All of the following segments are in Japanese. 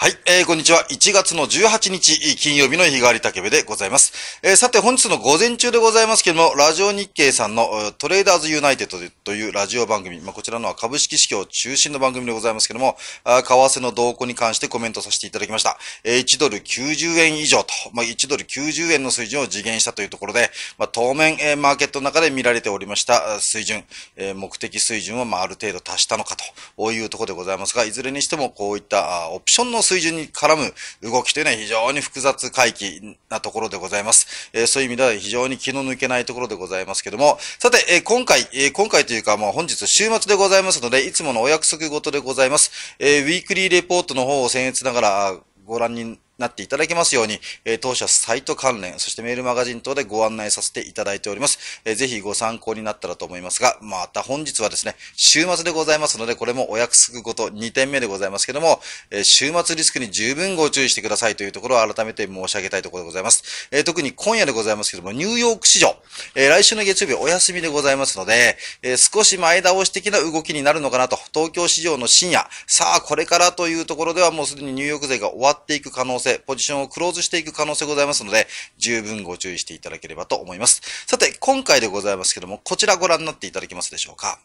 はい、えー、こんにちは。1月の18日、金曜日の日替わり竹部でございます。えー、さて、本日の午前中でございますけれども、ラジオ日経さんのトレーダーズユナイテッドというラジオ番組、まあ、こちらのは株式市況中心の番組でございますけれども、あ為替の動向に関してコメントさせていただきました。えー、1ドル90円以上と、まあ、1ドル90円の水準を次元したというところで、まあ、当面、えー、マーケットの中で見られておりました水準、えー、目的水準を、まあ、ある程度達したのかというところでございますが、いずれにしてもこういったオプションの水準に絡む動きというのは非常に複雑回帰なところでございます。えー、そういう意味では非常に気の抜けないところでございますけども、さて、えー、今回、えー、今回というかもう本日週末でございますので、いつものお約束ごとでございます。えウィークリーレポートの方を僭越ながらご覧になっていただけますように、え当社サイト関連、そしてメールマガジン等でご案内させていただいております。えー、ぜひご参考になったらと思いますが、また本日はですね、週末でございますので、これもお約束ごと2点目でございますけども、え週末リスクに十分ご注意してくださいというところを改めて申し上げたいところでございます。え特に今夜でございますけども、ニューヨーク市場、え来週の月曜日お休みでございますので、え少し前倒し的な動きになるのかなと、東京市場の深夜、さあこれからというところではもうすでにニューヨーク勢が終わっていく可能性せ、ポジションをクローズしていく可能性ございますので、十分ご注意していただければと思います。さて、今回でございますけども、こちらご覧になっていただけますでしょうか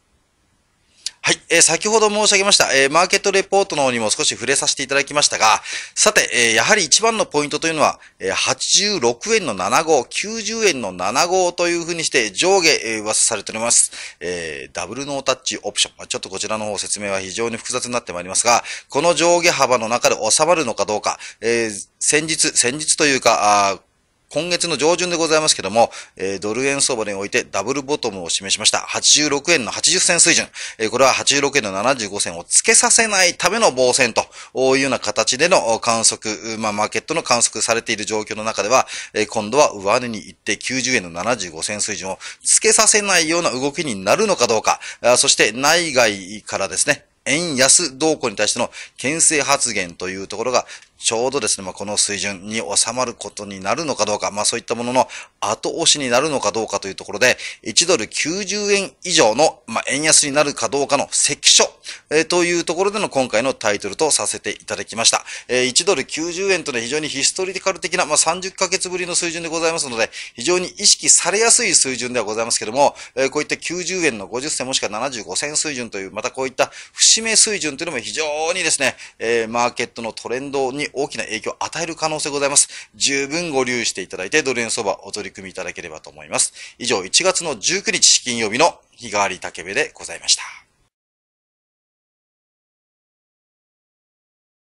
はい、えー、先ほど申し上げました、えー、マーケットレポートの方にも少し触れさせていただきましたが、さて、えー、やはり一番のポイントというのは、えー、86円の75、90円の75というふうにして上下、えー、噂されております。えー、ダブルノータッチオプション。まちょっとこちらの方説明は非常に複雑になってまいりますが、この上下幅の中で収まるのかどうか、えー、先日、先日というか、あ今月の上旬でございますけども、えー、ドル円相場においてダブルボトムを示しました。86円の80銭水準。えー、これは86円の75銭をつけさせないための防線というような形での観測、まあ、マーケットの観測されている状況の中では、えー、今度は上値に行って90円の75銭水準をつけさせないような動きになるのかどうか、そして内外からですね、円安動向に対しての牽制発言というところがちょうどですね、まあ、この水準に収まることになるのかどうか、まあ、そういったものの後押しになるのかどうかというところで、1ドル90円以上の、まあ、円安になるかどうかの赤書、えー、というところでの今回のタイトルとさせていただきました。えー、1ドル90円というのは非常にヒストリカル的な、まあ、30ヶ月ぶりの水準でございますので、非常に意識されやすい水準ではございますけれども、えー、こういった90円の50銭もしくは75銭水準という、またこういった節目水準というのも非常にですね、えー、マーケットのトレンドに大きな影響を与える可能性ございます。十分ご留意していただいて、ドル円相場お取り組みいただければと思います。以上、1月の19日金曜日の日替わり竹部でございました。